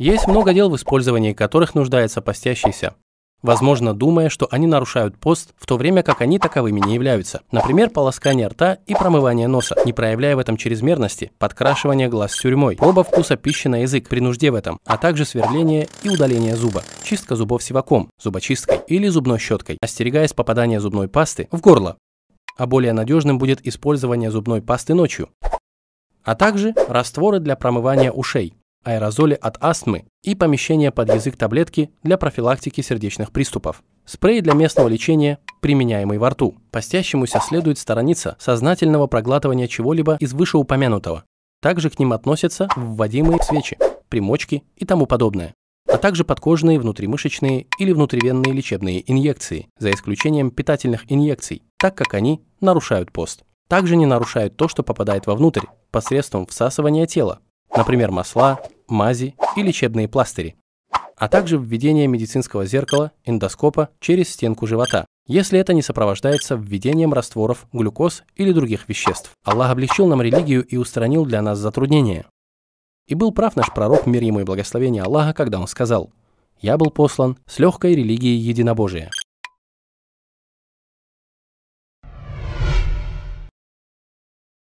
Есть много дел в использовании которых нуждается постящийся. Возможно, думая, что они нарушают пост, в то время как они таковыми не являются. Например, полоскание рта и промывание носа, не проявляя в этом чрезмерности, подкрашивание глаз тюрьмой, проба вкуса пищи на язык при нужде в этом, а также сверление и удаление зуба, чистка зубов сиваком, зубочисткой или зубной щеткой, остерегаясь попадания зубной пасты в горло. А более надежным будет использование зубной пасты ночью а также растворы для промывания ушей, аэрозоли от астмы и помещение под язык таблетки для профилактики сердечных приступов. Спрей для местного лечения, применяемый во рту. Постящемуся следует сторониться сознательного проглатывания чего-либо из вышеупомянутого. Также к ним относятся вводимые свечи, примочки и тому подобное а также подкожные внутримышечные или внутривенные лечебные инъекции, за исключением питательных инъекций, так как они нарушают пост. Также не нарушают то, что попадает вовнутрь, посредством всасывания тела, например, масла, мази и лечебные пластыри, а также введение медицинского зеркала, эндоскопа через стенку живота, если это не сопровождается введением растворов, глюкоз или других веществ. Аллах облегчил нам религию и устранил для нас затруднения. И был прав наш пророк, мир ему и благословение Аллаха, когда он сказал, «Я был послан с легкой религией единобожия».